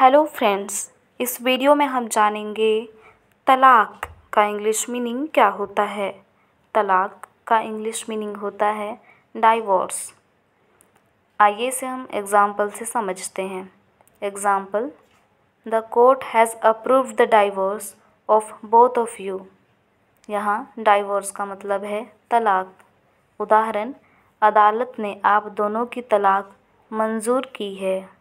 hello friends इस video में हम जानेंगे तलाक का इंग्लिश मीनिंग क्या होता है तलाक का इंग्लिश मीनिंग होता है डाइवोर्स आइए इसे हम एग्ज़ाम्पल से समझते हैं example the court has approved the divorce of both of you यहाँ डाइवोर्स का मतलब है तलाक उदाहरण अदालत ने आप दोनों की तलाक मंजूर की है